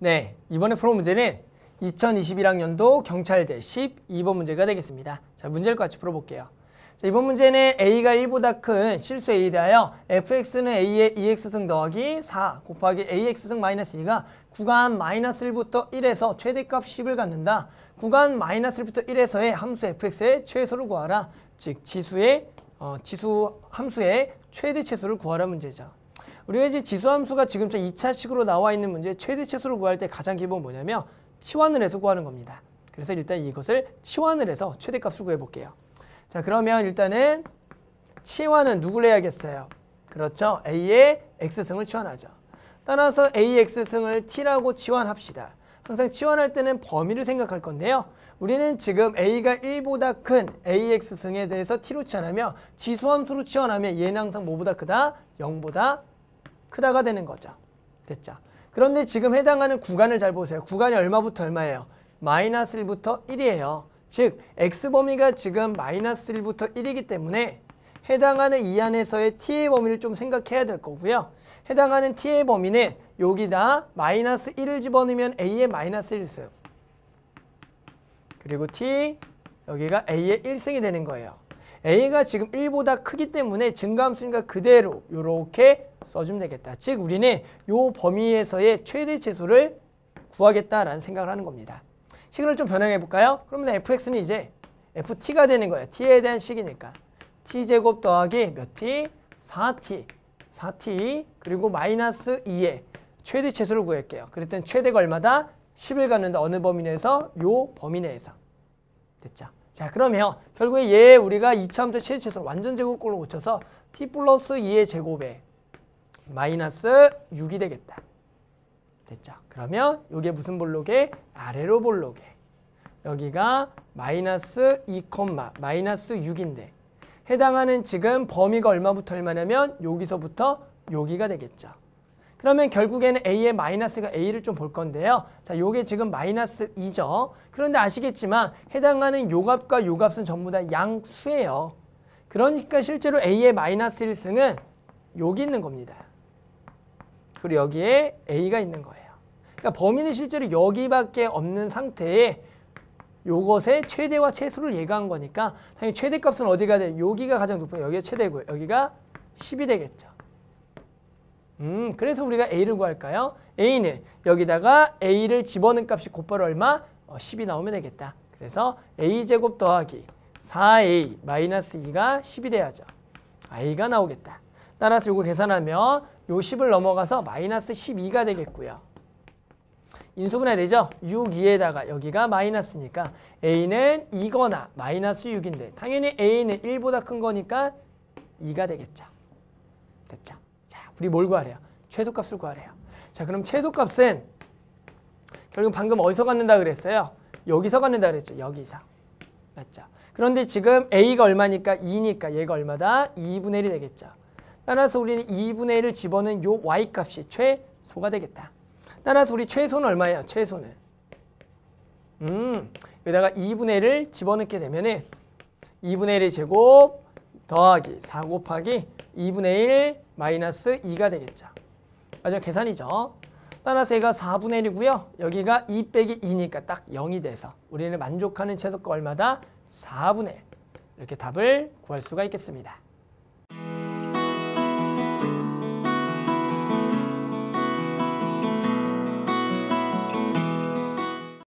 네, 이번에 풀어 문제는 2021학년도 경찰대 12번 문제가 되겠습니다. 자, 문제를 같이 풀어볼게요. 자, 이번 문제는 a가 1보다 큰 실수 a에 대하여 fx는 a의 2x승 더하기 4 곱하기 ax승 마이너스 2가 구간 마이너스 1부터 1에서 최대값 10을 갖는다. 구간 마이너스 1부터 1에서의 함수 fx의 최소를 구하라. 즉 지수의 어, 지수 함수의 최대 최소를 구하라 문제죠. 우리가 이제 지수함수가 지금 저 2차식으로 나와 있는 문제 최대 최소를 구할 때 가장 기본 뭐냐면 치환을 해서 구하는 겁니다. 그래서 일단 이것을 치환을 해서 최대값을 구해볼게요. 자 그러면 일단은 치환은 누굴 해야겠어요? 그렇죠. A의 X승을 치환하죠. 따라서 AX승을 T라고 치환합시다. 항상 치환할 때는 범위를 생각할 건데요. 우리는 지금 A가 1보다 큰 AX승에 대해서 T로 치환하며 지수함수로 치환하면 얘는 항상 뭐보다 크다? 0보다 크다가 되는 거죠. 됐죠. 그런데 지금 해당하는 구간을 잘 보세요. 구간이 얼마부터 얼마예요? 마이너스 1부터 1이에요. 즉 x범위가 지금 마이너스 1부터 1이기 때문에 해당하는 이 안에서의 t의 범위를 좀 생각해야 될 거고요. 해당하는 t의 범위는 여기다 마이너스 1을 집어넣으면 a 의 마이너스 1승 그리고 t 여기가 a의 1승이 되는 거예요. A가 지금 1보다 크기 때문에 증감순위가 그대로 이렇게 써주면 되겠다. 즉 우리는 요 범위에서의 최대 최소를 구하겠다라는 생각을 하는 겁니다. 식을 좀 변형해 볼까요? 그러면 fx는 이제 ft가 되는 거예요. t에 대한 식이니까. t제곱 더하기 몇 t? 4t. 4t 그리고 마이너스 2의 최대 최소를 구할게요. 그랬더니 최대가 얼마다? 10을 갖는다. 어느 범위 내에서? 요 범위 내에서. 됐죠? 자 그러면 결국에 얘 우리가 2차함수 최대최소로 완전 제곱꼴로 고쳐서 t 플러스 2의 제곱에 마이너스 6이 되겠다. 됐죠? 그러면 이게 무슨 볼록에? 아래로 볼록에. 여기가 마이너스 2, 마이너스 6인데 해당하는 지금 범위가 얼마부터 얼마냐면 여기서부터 여기가 되겠죠. 그러면 결국에는 A의 마이너스가 A를 좀 볼 건데요. 자, 요게 지금 마이너스 2죠. 그런데 아시겠지만 해당하는 요값과 요값은 전부 다 양수예요. 그러니까 실제로 A의 마이너스 1승은 여기 있는 겁니다. 그리고 여기에 A가 있는 거예요. 그러니까 범위는 실제로 여기밖에 없는 상태에 요것의 최대와 최소를 예가한 거니까 당연히 최대값은 어디가 돼? 여기가 가장 높아요. 여기가 최대고요. 여기가 10이 되겠죠. 음, 그래서 우리가 a를 구할까요? a는 여기다가 a를 집어넣은 값이 곧바로 얼마? 어, 10이 나오면 되겠다. 그래서 a제곱 더하기 4a 마이너스 2가 10이 돼야죠. i가 나오겠다. 따라서 이거 계산하면 요 10을 넘어가서 마이너스 12가 되겠고요. 인수분해 되죠? 6, 2에다가 여기가 마이너스니까 a는 2거나 마이너스 6인데 당연히 a는 1보다 큰 거니까 2가 되겠죠. 됐죠? 우리 뭘 구하래요? 최소값을 구하래요. 자 그럼 최소값은 결국 방금 어디서 갖는다 그랬어요? 여기서 갖는다 그랬죠. 여기서. 맞죠? 그런데 지금 a가 얼마니까 2니까 얘가 얼마다? 2분의 1이 되겠죠. 따라서 우리는 2분의 1을 집어넣은 요 y값이 최소가 되겠다. 따라서 우리 최소는 얼마예요? 최소는. 음, 여기다가 2분의 1을 집어넣게 되면은 2분의 1의 제곱 더하기 4 곱하기 2분의 1 마이너스 2가 되겠죠. 맞아요. 계산이죠. 따라서 얘가 4분의 1이고요. 여기가 2 빼기 2니까 딱 0이 돼서 우리는 만족하는 최소가 얼마다? 4분의 1. 이렇게 답을 구할 수가 있겠습니다.